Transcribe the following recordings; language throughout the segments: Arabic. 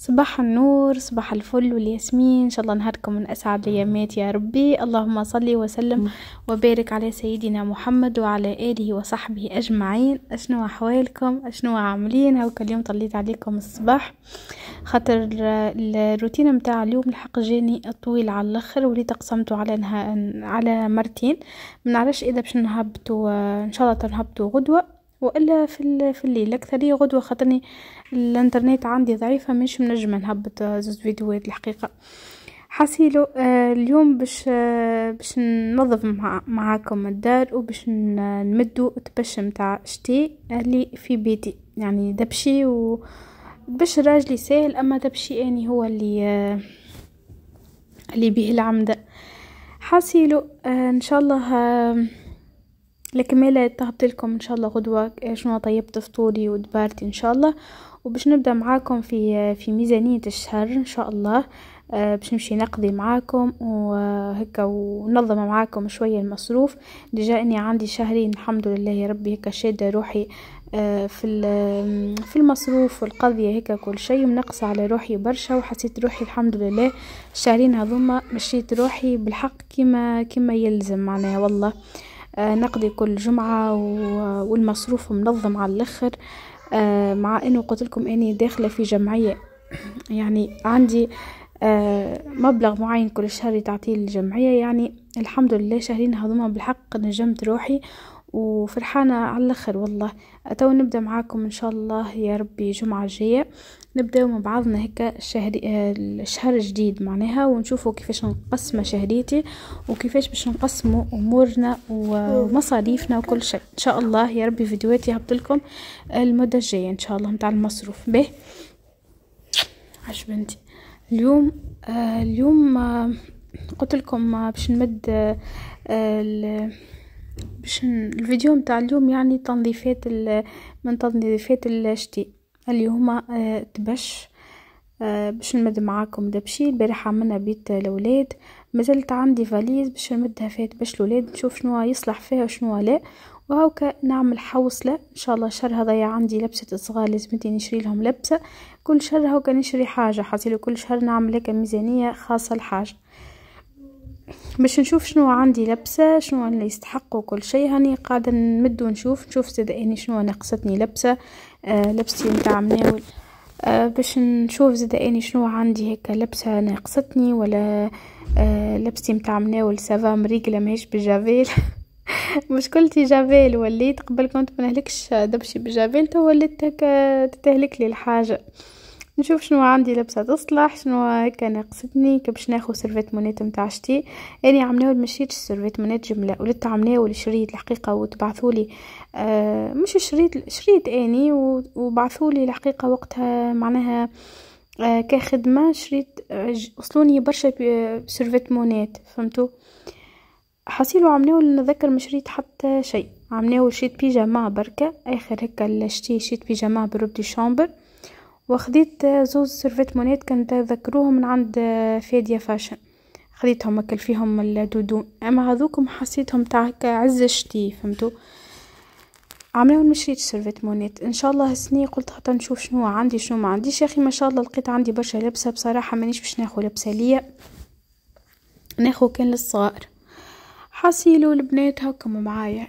صباح النور صباح الفل والياسمين ان شاء الله نهاركم من اسعد الايامات يا ربي اللهم صل وسلم وبارك على سيدنا محمد وعلى اله وصحبه اجمعين اشنو احوالكم اشنو عاملين هاكا اليوم طليت عليكم الصباح خاطر الروتين متاع اليوم الحق جاني طويل على الاخر وليت قسمته على نها... على مرتين ما نعرفش اذا باش نهبطوا آه، ان شاء الله تنهبطوا غدوه والا في في الليل لي غدوه خاطرني الانترنت عندي ضعيفه مش منجمه نهبط زوج فيديوهات الحقيقه حاسيلو آه، اليوم باش آه، باش ننظف معاكم الدار وباش نمدو تبش متاع شتي اللي في بيتي يعني دبشي و باش راجلي سهل اما دبشي اني هو اللي آه، اللي بيه العمده حاسيلو ان شاء الله الكمالة طهبت لكم ان شاء الله غدوة إيه، شنو طيبت فطوري ودبارتي ان شاء الله وباش نبدا معاكم في في ميزانية الشهر ان شاء الله آه، باش نمشي نقضي معاكم وهكا آه، ونظم معاكم شوية المصروف ديجا اني عندي شهرين الحمد لله يا ربي هكا شادة روحي آه، في في المصروف والقضية هكا كل شيء منقص على روحي برشا وحسيت روحي الحمد لله الشهرين هذوما مشيت روحي بالحق كما كما يلزم معناها والله آه، نقضي كل جمعة والمصروف منظم على الآخر آه، مع انه قلت لكم اني داخله في جمعيه يعني عندي آه، مبلغ معين كل شهر تعطيه الجمعيه يعني الحمد لله شهرين هذوما بالحق نجمت روحي وفرحانة على الأخر والله تو نبدأ معاكم إن شاء الله يا ربي جمعة جاية نبداو مع بعضنا هكا الشهر الشهر آه، الجديد معناها ونشوفوا كيفاش نقسم شهريتي وكيفاش باش نقسموا امورنا ومصاريفنا وكل شيء ان شاء الله يا ربي فيديوهات يهبط لكم المده الجايه ان شاء الله نتاع المصروف به بنتي اليوم آه، اليوم آه، قلت لكم باش نمد ال باش الفيديو نتاع اليوم يعني تنظيفات من تنظيفات الشتي اليوم آه، تبش آه، باش نمد معاكم دبشي البارحة عملنا بيت الاولاد مازلت عندي فاليز باش نمدها فيها تبش الاولاد نشوف شنو يصلح فيها وشنو لا وهاوكا نعمل حوصلة ان شاء الله شهر هذايا عندي لبسة صغار لازمتي نشري لهم لبسة كل شهر هاوكا نشري حاجة حاصل كل شهر نعمل لك ميزانية خاصة لحاجة باش نشوف شنو عندي لبسه شنو اللي يستحق كل شيء هاني قاعده نمد ونشوف نشوف زاد اني شنو نقصتني لبسه آه لبستي نتاع مناول آه باش نشوف زاد اني شنو عندي هيك لبسه ناقصتني ولا آه لبستي نتاع مناول سافا مريقله ماهيش بجافيل مشكلتي جافيل وليت قبل كنت ما نهلكش آه، دبشي بجافيل تو وليت تتهلك لي الحاجه نشوف شنو عندي لبسه تصلح شنو هكا ناقصتني كبش ناخذ سيرفيت مونيت نتاع شتي اني عمناه مشيتش السيرفيت مونيت جمله ولت عملناه والشريط الحقيقه وتبعثولي آه مش شريط شريط اني وبعثولي الحقيقه وقتها معناها آه كخدمه شريط آه، وصلوني برشا سيرفيت مونيت فهمتوا حصيلو عملناه نتذكر مشريت حتى شيء عملناه شريت بيجاما بركه اخر هكا شتي شريت بيجاما دي شامبر وخديت زوز سيرفيت كنت ذكروهم من عند فيديا فاشن خديتهم اكل فيهم الدودو اما هذوكم حسيتهم تاع عز الشتي فهمتوا عمري ما شريت سيرفيت مونيت ان شاء الله السنه قلت حتى نشوف شنو عندي شنو ما عنديش يا اخي ما شاء الله لقيت عندي برشا لبسه بصراحه مانيش باش ناخذ لبسه ليا ناخذ كان للصغار حاسيلو البنات هاكم معايا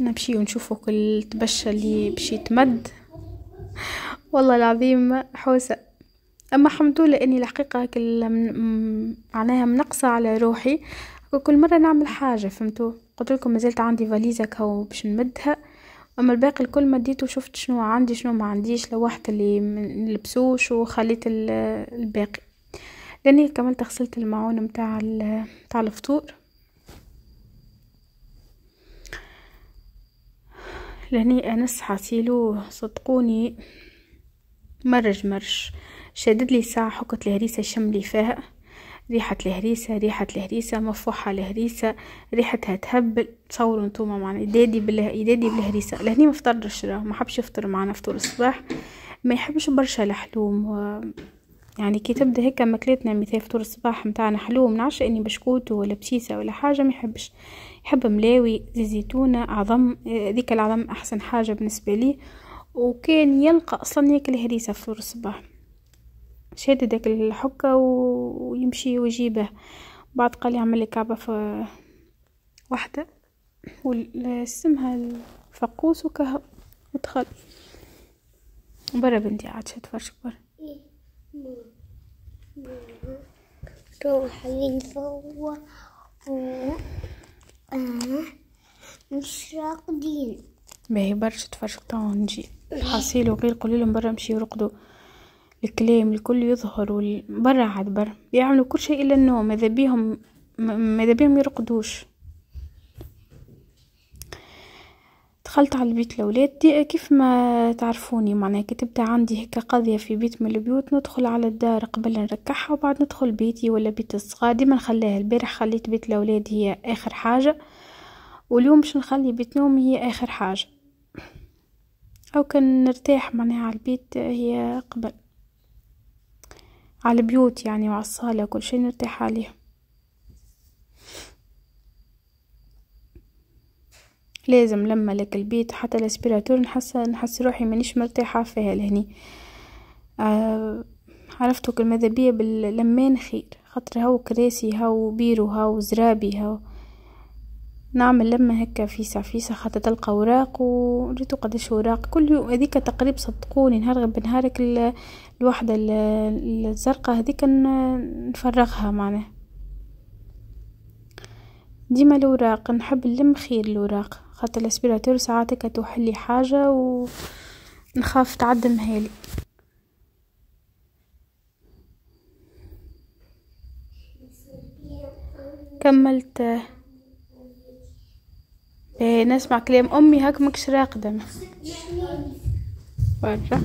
نمشي ونشوفوا كل تبشه اللي باش يتمد والله العظيم حوسة أما لله اني الحقيقة كل معناها منقصة على روحي وكل مرة نعمل حاجة فهمتوا قلت لكم مازالت عندي فاليزة كاو باش نمدها اما الباقي الكل مديته شفت شنو عندي شنو ما عنديش لوحت اللي ملبسوش وخليت الباقي لاني كملت غسلت المعون متاع متاع الفطور لاني انس حاسيلو صدقوني مرج مرج شدد لي ساعة حكت الهريسة شم لي فيها ريحة الهريسة ريحة الهريسة مفوحة الهريسة ريحتها تهبل تصوروا انتوما معنا إدادي بالله إدادي بالهريسة لهني ما فطرش ما حبش يفطر معنا فطور الصباح ما يحبش برشا الحلوم و... يعني كي تبدا هكا ماكلتنا مثال فطور الصباح متاعنا حلوم نعش اني بشكوت ولا بسيسه ولا حاجه ما يحبش يحب ملاوي زيتونه عظم آه، ذيك العظم احسن حاجه بالنسبه لي وكان يلقى اصلا ياكل هريسه في الصباح شاد داك الحكه ويمشي ويجيبه بعد قال يعمل لي كعبه في وحده واسمها الفقوس وكه ودخل برا بنتي عاد شاد فرش برا روح للفوا مش راقدين باهي برشا تفرشك تو نجي وغير قولي لهم برا مشي يرقدوا الكلام الكل يظهر برا عاد برا يعملوا كل شيء إلا النوم ماذا بيهم ماذا بيهم يرقدوش دخلت على البيت الأولاد دي كيف ما تعرفوني معناها كتبت عندي هيك قضية في بيت من البيوت ندخل على الدار قبل نركحها وبعد ندخل بيتي ولا بيت الصغار ديما نخليها البارح خليت بيت الأولاد هي آخر حاجة واليوم باش نخلي بيت نومي هي آخر حاجة أو كان نرتاح معناها على البيت هي قبل على البيوت يعني وعلى الصالة كل شيء نرتاح عليه لازم لما لك البيت حتى الاسبيراتور نحس نحس روحي مانيش مرتاحة فيها لهني آه عرفتو كل ماذا بيا باللمان خير خاطر هاو كراسي هاو بيرو هاو زرابي هاو نعمل لما هكا في فيسع حتى تلقى اوراق وريتو قداش اوراق كل يوم هذيك تقريب صدقوني نهار بنهارك الوحده الزرقة هذيك نفرغها معناه ديما الوراق نحب نلم خير الوراق خاطر الاسبيراتور ساعات هكا توحلي حاجه ونخاف تعدم هالي كملت إيه نسمع كلام أمي هاك مكش راقدة برا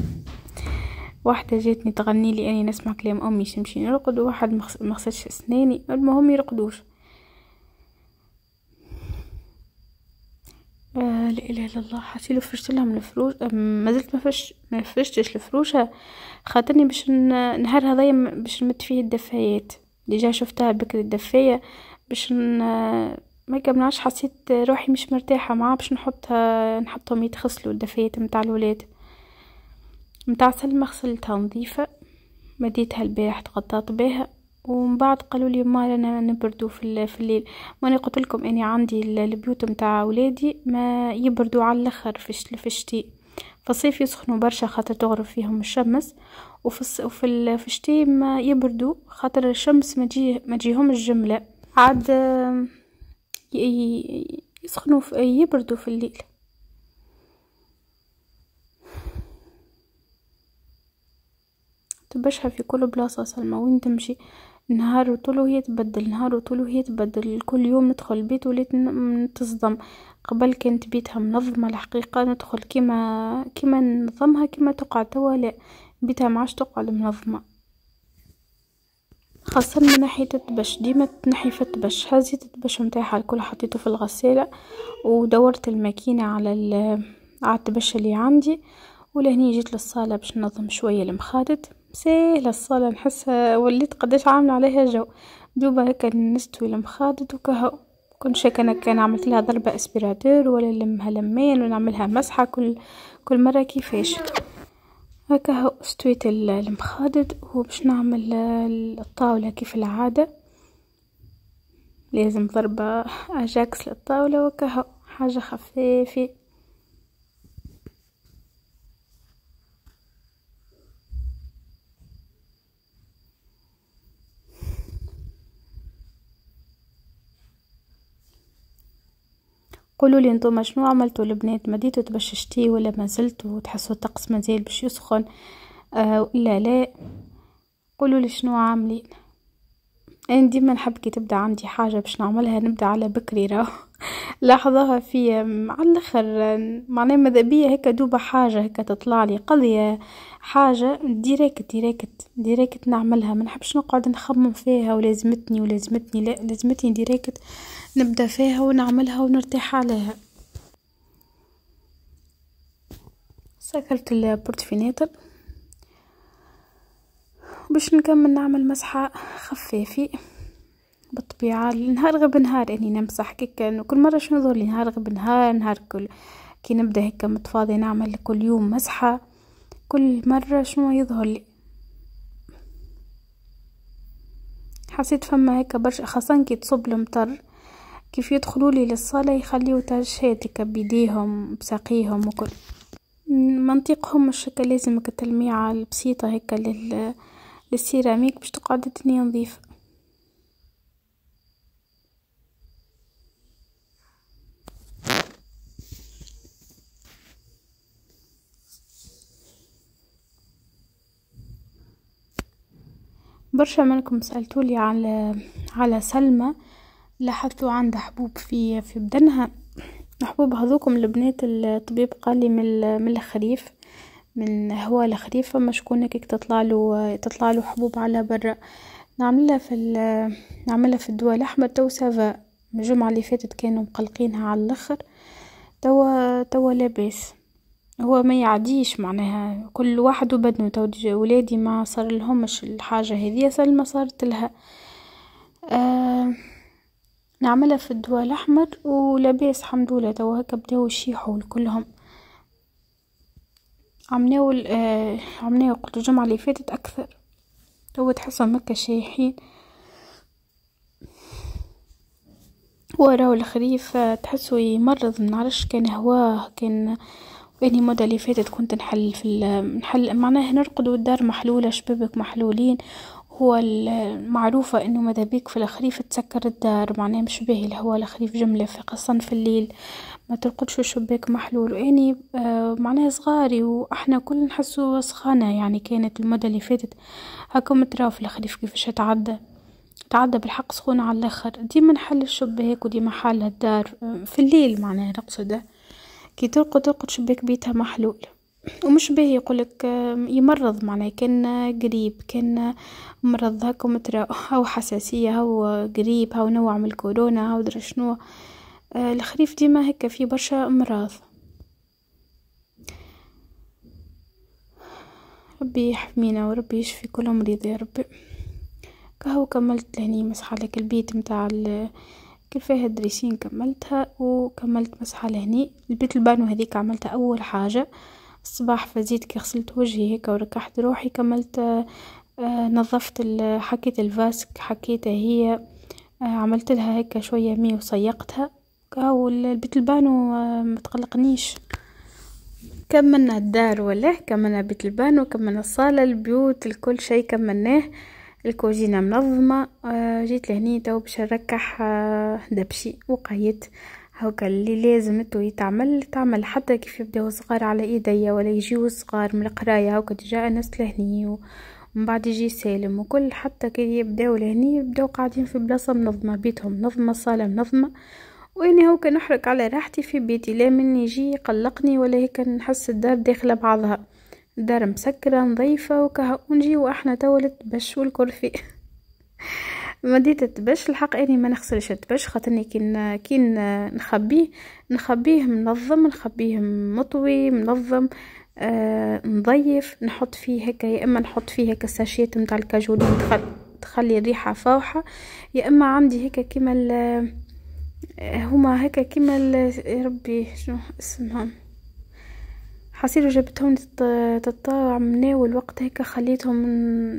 واحدة جاتني تغني لي أني نسمع كلام أمي شمشي نرقد واحد مغسلش أسناني المهم يرقدوش آه لا اله الا الله حسيلو فرشت من الفروش ما زلت ما فرش ما فرشتش الفروشه خاطرني باش نهار هذايا باش نمد فيه الدفايات ديجا شفتها بكري الدفايه باش ما كملناش حسيت روحي مش مرتاحه معاه باش نحطها نحطهم يتغسلوا الدفايات متاع الولاد متاع سلمى غسلتها نظيفه مديتها البارح تغطات بها ومن بعد قالوا لي ما رانا نبردوا في, في الليل وانا قلت لكم اني عندي البيوت متاع اولادي ما يبردوا على الاخر في الشتاء في الصيف يسخنوا برشا خاطر تغرب فيهم الشمس وفي وفي في الشتاء ما يبردوا خاطر الشمس ما تجي ما تجيهم الجمله عاد يسخنوا في يبردوا في الليل تبشها في كل بلاصة سلمى وين تمشي نهار وطول وهي تبدل نهار وطول وهي تبدل كل يوم ندخل البيت وليت تصدم قبل كانت بيتها منظمة الحقيقة ندخل كيما كيما نظمها كيما تقعد توا لا بيتها معاش تقعد منظمة خاصة من ناحية الدبش ديما تنحي في الدبش هزيت الدبش متاعها الكل حطيته في الغسالة ودورت الماكينة على على الدبش اللي عندي ولهني جيت للصالة باش ننظم شوية المخادد ساهلة الصالة نحسها وليت قداش عاملة عليها جو دوبا هكا نستوي المخادد وكهو كنت شاك انا كان عملت لها ضربة اسبيراتور ولا نلمها لمين ونعملها مسحة كل كل مرة كيفاش هكا استويت المخادد وباش نعمل آه، الطاولة كيف العادة لازم ضربة اجاكس للطاولة وكهو حاجة خفيفة قولوا لي نتوما شنو عملتوا البنات مديتوا ديتوا تبششتي ولا ما زلتوا تحسوا الطقس مازال باش يسخن آه لا لا قولوا لي شنو عاملين انا ديما نحب كي تبدا عندي حاجه باش نعملها نبدا على بكري راه لحظها فيا مع الاخر معناها ماذا بيا هكا دوبا حاجه هكا تطلع لي قضيه حاجه ديريكت ديريكت ديريكت نعملها ما نحبش نقعد نخمم فيها ولازمتني ولازمتني لا لازمتني ديريكت نبدا فيها ونعملها ونرتاح عليها سكرت البورتفيناتر باش نكمل نعمل مسحه خفافي بالطبيعة النهار غير بنهار يعني نمسح هكاك كل مرة شنو يظهر لي نهار غير بنهار نهار كل كي نبدا هكا متفاضي نعمل كل يوم مسحة كل مرة شنو يظهر لي حسيت فما هكا برشا خاصة كي تصب المطر كيف يدخلوا لي للصالة يخليو تشهد بيديهم بساقيهم وكل منطقهم الشكل لازمك التلميعة البسيطة هكا لل... للسيراميك باش تقعد الدنيا نظيفة برشا منكم سألتولي على على سلمى لاحظتوا عندها حبوب في في بدنها حبوب هذوكم البنات الطبيب قال لي من من الخريف من هوا الخريف فما شكون هيك تطلع له تطلع له حبوب على برا نعملها في نعملها في الدواء الاحمر تو سافا الجمعه اللي فاتت كانوا مقلقينها على الاخر توا توا لاباس هو ما يعديش معناها كل واحد وبدنه تو ولادي ما صار لهمش الحاجه هذه صار ما صارت لها آه نعملها في الدواء الاحمر ولاباس الحمد لله تو هكا بداو يشيحوا كلهم عمناو آه عملناو قلت الجمعه اللي فاتت اكثر تو تحسهم هكا شايحين وراو الخريف آه، تحسوا يمرض منعرفش كان هواه كان واني يعني مدة اللي فاتت كنت نحل في نحل معناها نرقد والدار محلولة شبابك محلولين هو المعروفة انه ماذا بيك في الخريف تسكر الدار معناها مش باهي الهواء الخريف جملة خاصة في الليل ما ترقدش الشباك محلول واني يعني، آه معناها صغاري واحنا كل نحسو سخانة يعني كانت المدة اللي فاتت هاكم تراو في الخريف كيفاش تعدى تعدى بالحق سخونة على الاخر ديما نحل الشباك وديما حل الدار آه، في الليل معناها نقصده كي ترقد ترقد شباك بيتها محلول ومش باهي يقولك يمرض معناه كان قريب كان مرض هكا مترا او حساسيه هاو قريب هاو نوع من الكورونا هاو درا شنو آه، الخريف ديما هكا في برشا امراض ربي يحمينا وربي يشفي كل مريض يا ربي كهو كملت لهني مسح عليك البيت متاع فيها دريسين كملتها وكملت مسحة لهني البيت البانو هذيك عملتها اول حاجة الصباح فزيت كي غسلت وجهي هيك وركحت روحي كملت آه، نظفت حكيت الفاسك حكيتها هي آه، عملت لها هيك شوية مي وصيقتها البيت البانو آه، متقلقنيش كملنا الدار ولا كملنا بيت البانو كملنا الصالة البيوت الكل شيء كملناه الكوزينه منظمة آه، جيت لهني تو باش نركح آه، دبشي وقيت هاكا اللي لازمتو يتعمل تعمل حتى كيف يبداو صغار على ايديا ولا يجيو صغار من القرايه هاكا ديجا ناس لهني ومن بعد يجي سالم وكل حتى كي يبداو لهني يبداو قاعدين في بلاصه منظمه بيتهم منظمه صاله منظمه واني هاكا نحرك على راحتي في بيتي لا من يجي يقلقني ولا هيك نحس الدار داخله بعضها الدار مسكرة نظيفة وكها ونجي واحنا توا للتبش والكرفي مديت تبش الحق اني ما نغسلش التبش خاطرني كي كي نخبيه نخبيه منظم نخبيه مطوي منظم آه نضيف نحط فيه هكا يا اما نحط فيه هكا الساشيات نتاع الكاجولي تخلي الريحه فاوحه يا اما عندي هكا كيما آه، هما هكا كيما ربي شنو اسمهم العصير جبتهم تطلع مني والوقت هيك خليتهم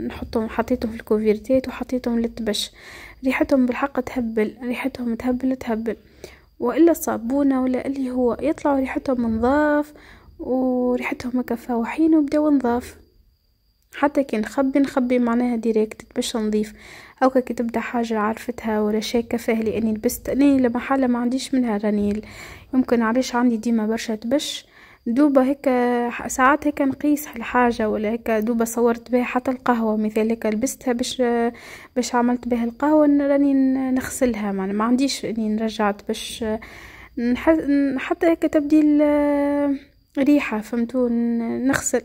نحطهم حطيتهم في الكوفيرتات وحطيتهم للتبش ريحتهم بالحق تهبل ريحتهم تهبل تهبل والا الصابونه ولا اللي هو يطلعوا ريحتهم نظاف وريحتهم هكا وبدأوا وبداو نظاف حتى كي نخبي نخبي معناها ديريكت تبش نظيف او كي تبدا حاجه عرفتها ولا شاكه فيها لاني لبست اني حاله ما عنديش منها رانيل يمكن علاش عندي ديما برشا تبش دوبا هيك ساعات هيك نقيس الحاجه ولا هيك دوبا صورت بها حتى القهوه مثال هيك لبستها باش باش عملت بها القهوه راني نغسلها ما, ما عنديش اني رجعت باش حتى هيك تبديل ريحه فهمتوا نغسل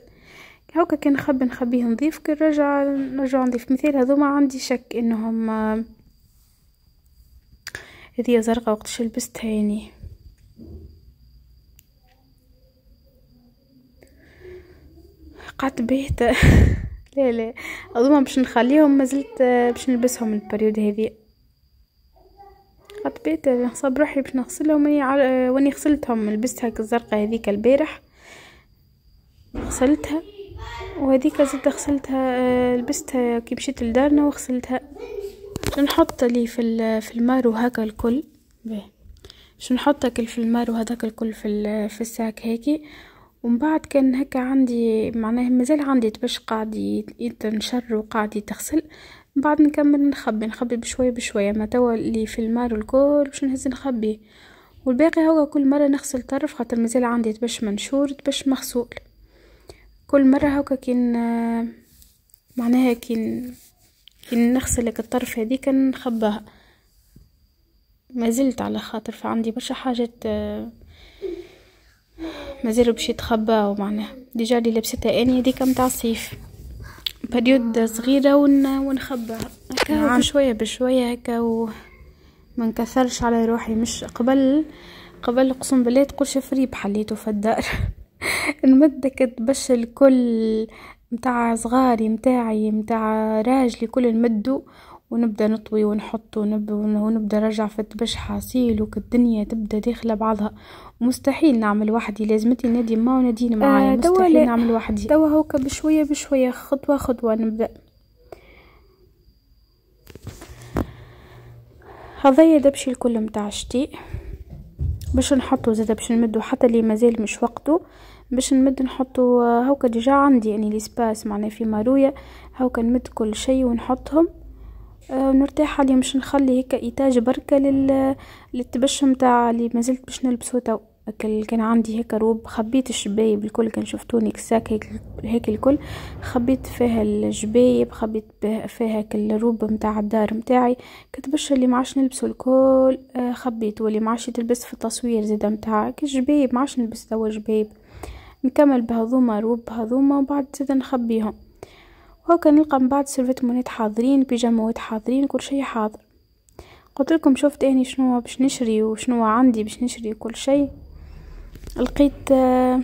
هكا كان نخبي نخبيه نظيف كي نرجع نرجع نظيف مثال ما عندي شك انهم هذه زرقاء وقتش لبستها يعني قعدت بهت لا لا اظن باش نخليهم مازلت آه، باش نلبسهم البريود هذه قعدت بهت آه، نصب روحي باش نغسلهم آه، واني غسلتهم لبست هاك الزرقه هذيك البارح غسلتها وهذيك زدت غسلتها لبستها كي مشيت لدارنا وغسلتها نحط لي في في المار وهكا الكل باش نحط هاك في المارو الكل في في الساك هيكي ومن بعد كان هكا عندي معناه مازال عندي تبش قاعد يتنشر وقاعد يتغسل من بعد نكمل نخبي نخبي بشوية بشوية ما توا اللي في المار الكل باش نهز نخبيه والباقي هو كل مرة نغسل طرف خاطر مازال عندي تبش منشور تبش مغسول كل مرة هكا كي معناها كي كي نغسل لك الطرف هذيك نخباها ما زلت على خاطر فعندي برشا حاجات مازالو باش يتخباو معناها ديجا اللي لبستها اني هذيك متاع الصيف بريود صغيرة ون... ونخباها هكا نعم. بشوية بشوية هكا وما نكثرش على روحي مش قبل قبل قسم بالله تقول شفري بحليته في الدار نمدكت كتبش الكل متاع صغاري متاعي متاع راجلي كل نمدو ونبدا نطوي ونحط ونب ونبدا نرجع في الطبش حاصيل وكالدنيا تبدا داخله بعضها مستحيل نعمل وحدي لازمتي نادي ما وناديني آه، معايا آه مستحيل نعمل وحدي توا هوكا بشويه بشويه خطوه خطوه نبدا هذايا دبشي الكل متاع الشتاء باش نحطو زادا باش نمدو حتى اللي مازال مش وقته باش نمد نحطو آه، هوكا ديجا عندي يعني لي سباس معناه في مارويا هوكا نمد كل شيء ونحطهم آه مرتاحة اللي مش نخلي هيك ايتاج بركة لل... للتبش متاع اللي مازلت باش نلبسه تو كان عندي هيك روب خبيت الشبايب الكل كان شفتوني كساك هيك, هيك الكل خبيت فيها الجبايب خبيت فيها هيك الروب متاع الدار متاعي كتبش اللي ما عادش نلبسه الكل آه، خبيت واللي عادش يتلبس في التصوير زيدا متاعك الجبايب عادش نلبس توا جبايب نكمل بهذوما روب بهذوما وبعد زيدا نخبيهم كان نلقى من بعد سيرفيت مونيت حاضرين بيجاموات حاضرين كل شيء حاضر قلت لكم شفت اني شنو باش نشري وشنو عندي باش نشري كل شيء لقيت آه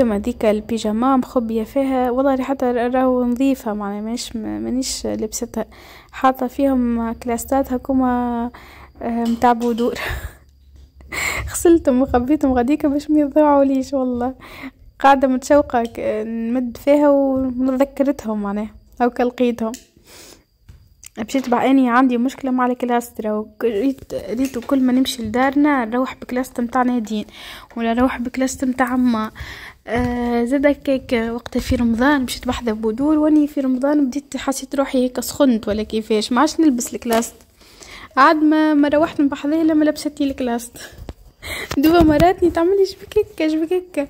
ما ديك البيجاما مخبيه فيها والله حتى راهو نظيفه معناها مانيش مانيش لبستها حاطه فيهم كلاستات هكوما آه، متاع بودور غسلتهم وخبيتهم غاديك باش ما يضيعوا ليش والله قاعدة متشوقة نمد فيها ونتذكرتهم معناها أو كلقيتهم مشيت بعيني عندي مشكلة مع الكلاسترا ريت كل ما نمشي لدارنا نروح بكلاست متاع نادين ولا نروح بكلاست متاع ما آه، زاد هكاك وقت في رمضان مشيت بحذا بودور واني في رمضان بديت حسيت روحي هيك سخنت ولا كيفاش ما عادش نلبس الكلاست عاد ما ما روحت من بحذاه لما لبستي الكلاست دوبا مراتني تعملي لي شبككه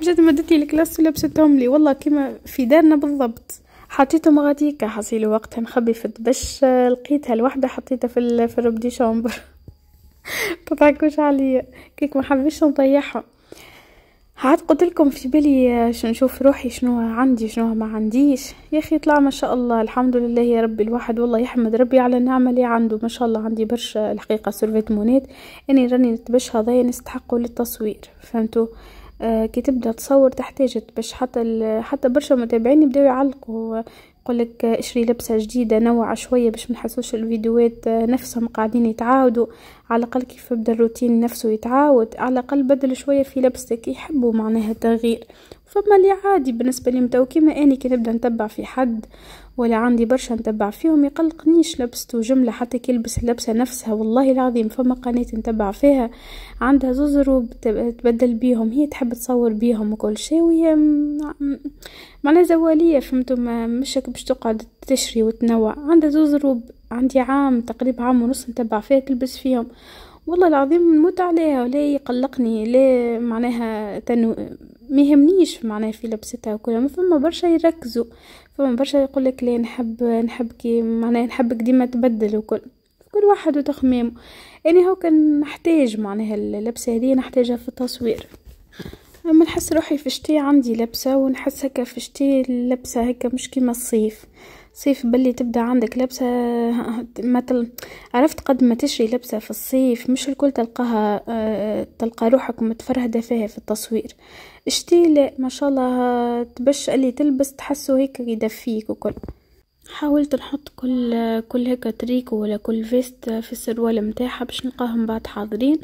مشات مدت الكلاس ولبستهم لي والله كيما في دارنا بالضبط حطيتهم غاديكا حصيل وقتها نخبي في الدبش لقيتها الوحدة حطيتها في في الروب دي شامبر تضحكوش عليا كيك ما حبيتش نطيحهم عاد قلت لكم في بالي آه، شنو نشوف روحي شنو عندي شنو ما عنديش يا اخي طلع ما شاء الله الحمد لله يا ربي الواحد والله يحمد ربي على النعمه اللي عنده ما شاء الله عندي برشا الحقيقه سيرفيت مونات اني راني نتبش هذايا نستحقوا للتصوير فهمتوا آه كي تبدا تصور تحتاج تبش حتى حتى برشا متابعين يبداو يعلقوا لك اشري لبسة جديدة نوع شوية باش ما نحسوش الفيديوهات آه، نفسهم قاعدين يتعاودوا على الأقل كيف يبدا الروتين نفسه يتعاود على الأقل بدل شوية في لبستك يحبوا معناها التغيير فما اللي عادي بالنسبة لي متو كيما اني كي نبدا نتبع في حد ولا عندي برشا نتبع فيهم يقلقنيش لبستو جملة حتى كيلبس اللبسة نفسها والله العظيم فما قناة نتبع فيها عندها زوزر وتبدل بيهم هي تحب تصور بيهم وكل شيء وهي معناها زوالية فهمتوا مشك باش تقعد تشري وتنوع عندها زوزر عندي عام تقريبا عام ونص نتبع فيها تلبس فيهم والله العظيم نموت عليها ولا يقلقني لا معناها تنو ما يهمنيش معناها في لبستها وكلها ما فما برشا يركزوا فما برشا يقول لك ليه نحب نحب كي معناها نحبك ديما تبدل وكل كل واحد وتخمامه يعني هو كان نحتاج معناها اللبسه هذه نحتاجها في التصوير اما نحس روحي في الشتاء عندي لبسه ونحس هكا في الشتاء اللبسه هكا مش كيما الصيف صيف بلي تبدا عندك لبسة مثل عرفت قد ما تشري لبسة في الصيف مش الكل تلقاها آه، تلقى روحك متفرهدة فيها في التصوير اشتي لا ما شاء الله تبش اللي تلبس تحسو هيك يدفيك وكل حاولت نحط كل كل هيك تريكو ولا كل فيست في السروال متاعها باش نلقاهم بعد حاضرين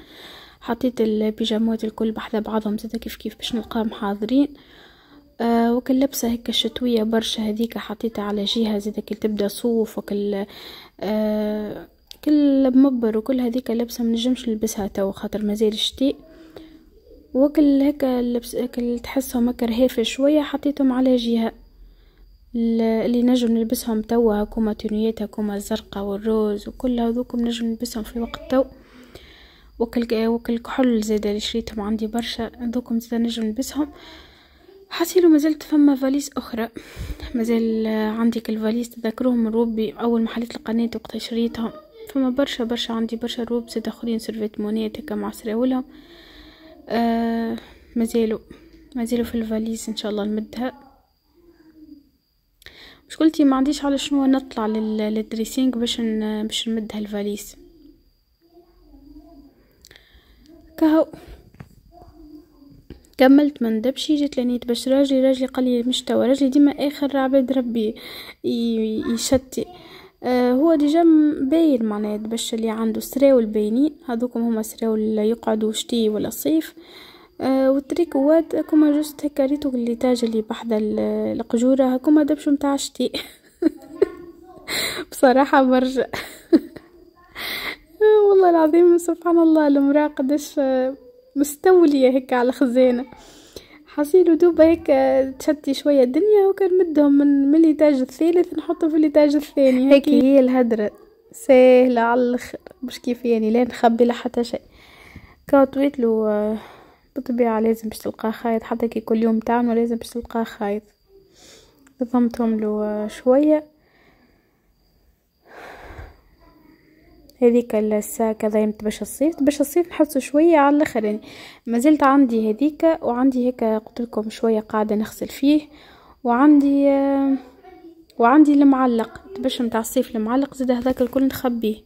حطيت البيجامات الكل بحذا بعضهم زادا كيف كيف باش نلقاهم حاضرين آه وكل لبسة هيك الشتوية برشا هذيك حطيتها على جهة هذيك تبدا صوف وكل آه كل مبر وكل هذيك لبسة منجمش نلبسها تو خاطر مازال الشتاء وكل هيك اللبس كل تحسهم هكا رهيفة شوية حطيتهم على جهة اللي نجم نلبسهم توا هكوما تونيات هكوما الزرقاء والروز وكل هذوكم نجم نلبسهم في وقت تو وكل وكل كحول زاد اللي شريتهم عندي برشا هذوكم زاد نجم نلبسهم حاسيلو مازلت فما فاليس اخرى مازال عندي كالفاليس تذكروهم روبي اول ما حليت القناه وقت شريتهم فما برشا برشا عندي برشا روب زاد اخرين سيرفيت مونات هكا مع سراولهم آه، مازالو مازالو في الفاليس ان شاء الله نمدها مشكلتي ما عنديش على شنو نطلع للدريسينغ باش باش نمد هالفاليس كهو كملت من دبشي جيت لاني تبش راجلي راجلي قال لي مش توا راجلي ديما اخر عباد ربي يشتي آه هو ديجا باين معناها دبش اللي عنده سراول باينين هذوكم هما سراول اللي يقعدوا شتي ولا صيف آه والتريكوات كما جوست هكا ريتو اللي تاج اللي بحدا القجوره هكما دبشو متاع شتي بصراحه برجع والله العظيم سبحان الله المراه قداش مستولية هيك على خزانة حصيل ودوبة هيك آه، تشتي شوية الدنيا وكان مدهم من ملي تاج الثالث نحطه في تاج الثاني هيك هي الهدرة سهلة على الآخر مش كيف يعني لا نخبي لا حتى شيء كاتويت له آه، بالطبيعة لازم باش تلقاه خايط حتى كي كل يوم تعمل لازم باش تلقاه خايط نظمتهم له آه، شوية هذيك الساكة ذا باش الصيف باش الصيف نحسو شوية على الاخرين مازلت عندي هذيك وعندي هيك قلت لكم شوية قاعدة نغسل فيه وعندي وعندي المعلق باش نتاع الصيف المعلق زاد هذاك الكل نخبيه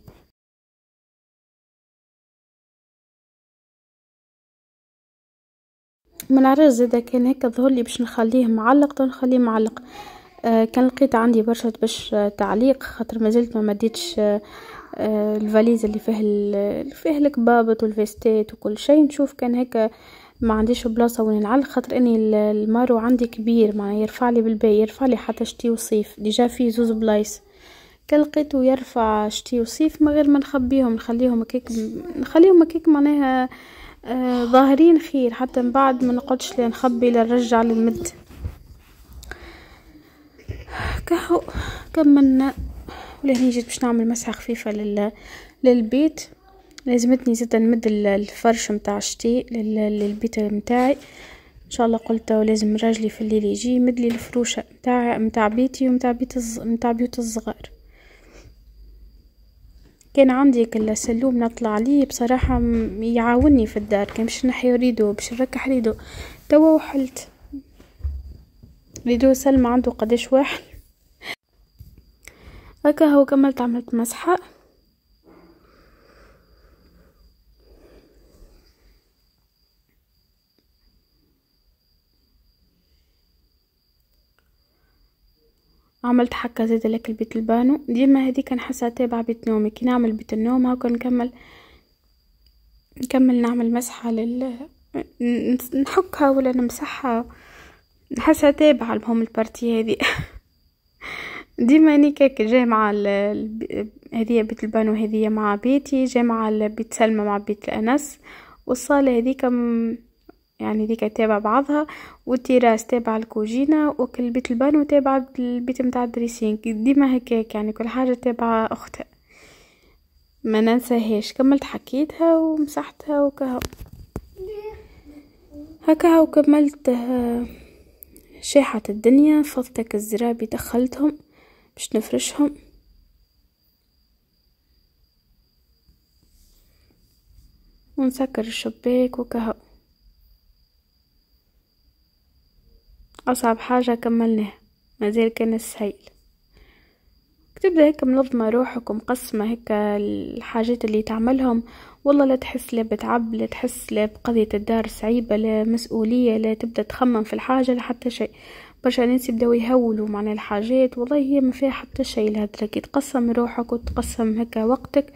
ما نعرفش زاد كان هيك ظهر لي باش نخليه معلق تو نخليه معلق آه كان لقيت عندي برشا باش آه، تعليق خاطر مازلت ما مديتش آه آه، الفاليز اللي فيه اللي فيه الكبابط والفيستات وكل شيء نشوف كان هيك ما عنديش بلاصه وين نعل خاطر اني المارو عندي كبير ما يرفع لي بالباي يرفع لي حتى شتي وصيف ديجا فيه زوز بلايص كلقيت يرفع شتي وصيف من غير ما نخبيهم نخليهم هكاك نخليهم هكاك معناها آه ظاهرين خير حتى من بعد ما نقعدش لا نخبي لا نرجع للمد كهو كملنا ولهنا جيت باش نعمل مسحه خفيفه لل... للبيت لازمتني زيت نمد الفرش متاع الشتاء لل... للبيت متاعي ان شاء الله قلت لازم راجلي في الليل يجي يمد لي الفروشه متاع متاع بيتي ومتاع بيت الز... متاع بيوت الصغار كان عندي كل سلوم نطلع عليه بصراحة يعاوني في الدار كان باش نحي ريدو باش نركح ريدو توا وحلت ريدو سلمى عنده قداش واحد هكا هو كملت عملت مسحه عملت حكه زاد لك البيت البانو ديما هذه كنحسها تابعه بيت نومي كي نعمل بيت النوم هاكا نكمل نكمل نعمل مسحه لل نحكها ولا نمسحها نحسها تابعه المهم البارتي هذه ديما اني كيك جاي مع هذه بيت البانو هذه مع بيتي جاي مع بيت سلمى مع بيت الانس والصاله هذيك يعني ذيك تابع بعضها والتراس تابع الكوجينا وكل بيت البانو تابع البيت متاع الدريسين ديما هكاك يعني كل حاجة تابعة أختها ما ننساهاش كملت حكيتها ومسحتها وكهو هكا وكملت آه، شاحة الدنيا فضتك الزرابي دخلتهم باش نفرشهم ونسكر الشباك وكهو أصعب حاجة كملناها مازال كان السهيل تبدا هيك منظمه روحك ومقسمه هيك الحاجات اللي تعملهم والله لا تحس لا بتعب لا تحس لا بقضيه الدار صعيبه لا مسؤوليه لا تبدا تخمم في الحاجه لا حتى شيء برشا ناس يبداو يهولوا معناها الحاجات والله هي ما فيها حتى شيء لها كي تقسم روحك وتقسم هكا وقتك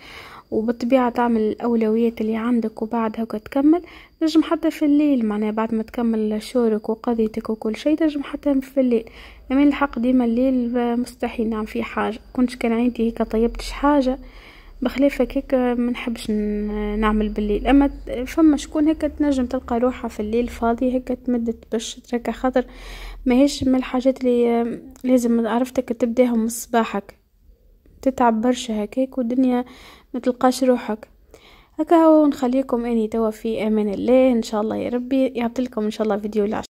وبالطبيعة تعمل الأولويات اللي عندك وبعد هكا تكمل تنجم حتى في الليل معناها بعد ما تكمل شورك وقضيتك وكل شيء تنجم حتى في الليل أما الحق ديما الليل مستحيل نعمل فيه حاجة كنت كان عندي هيك طيبتش حاجة بخلاف هيك ما نحبش نعمل بالليل اما فما شكون هيك تنجم تلقى روحها في الليل فاضي هيك تمدت باش تركها خاطر ماهيش من الحاجات اللي لازم عرفتك تبداهم من صباحك تتعب برشا هكاك والدنيا ما تلقاش روحك هكا هو ونخليكم اني توا في امان الله ان شاء الله يا ربي يعطيكم ان شاء الله فيديو العشاء